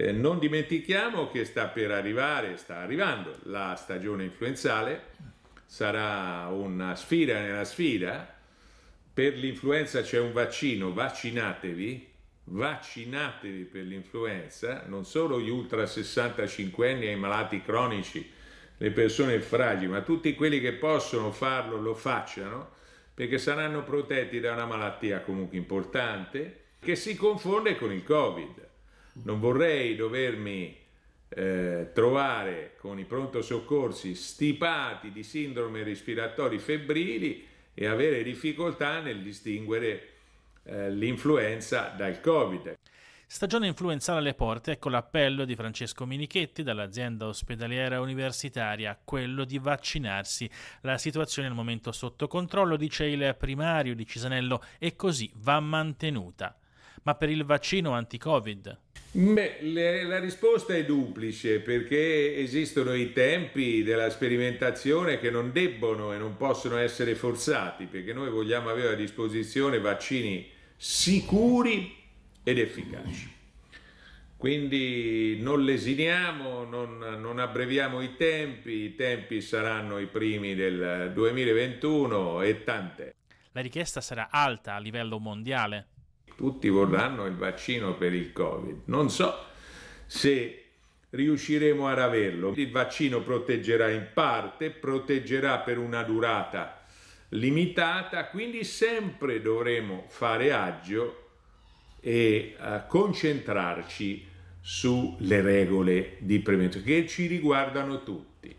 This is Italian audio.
Eh, non dimentichiamo che sta per arrivare, sta arrivando la stagione influenzale, sarà una sfida nella sfida. Per l'influenza c'è un vaccino, vaccinatevi, vaccinatevi per l'influenza, non solo gli ultra 65 anni e i malati cronici, le persone fragili, ma tutti quelli che possono farlo lo facciano perché saranno protetti da una malattia comunque importante che si confonde con il Covid. Non vorrei dovermi eh, trovare con i pronto soccorsi stipati di sindrome respiratori febbrili e avere difficoltà nel distinguere eh, l'influenza dal Covid. Stagione influenzale alle porte, ecco l'appello di Francesco Minichetti dall'azienda ospedaliera universitaria, quello di vaccinarsi. La situazione è al momento sotto controllo, dice il primario di Cisanello, e così va mantenuta. Ma per il vaccino anti-Covid Beh, le, la risposta è duplice perché esistono i tempi della sperimentazione che non debbono e non possono essere forzati perché noi vogliamo avere a disposizione vaccini sicuri ed efficaci. Quindi non lesiniamo, non, non abbreviamo i tempi, i tempi saranno i primi del 2021 e tante. La richiesta sarà alta a livello mondiale? tutti vorranno il vaccino per il Covid. Non so se riusciremo ad averlo. Il vaccino proteggerà in parte, proteggerà per una durata limitata, quindi sempre dovremo fare agio e uh, concentrarci sulle regole di prevenzione che ci riguardano tutti.